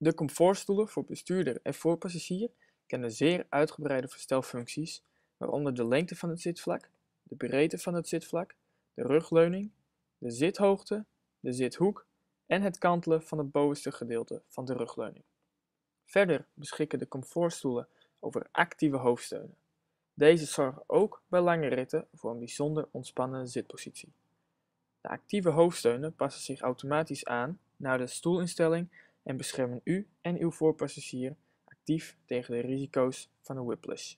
De comfortstoelen voor bestuurder en voorpassagier kennen zeer uitgebreide verstelfuncties, waaronder de lengte van het zitvlak, de breedte van het zitvlak, de rugleuning, de zithoogte, de zithoek en het kantelen van het bovenste gedeelte van de rugleuning. Verder beschikken de comfortstoelen over actieve hoofdsteunen. Deze zorgen ook bij lange ritten voor een bijzonder ontspannende zitpositie. De actieve hoofdsteunen passen zich automatisch aan naar de stoelinstelling en beschermen u en uw voorpassagier actief tegen de risico's van een whiplash.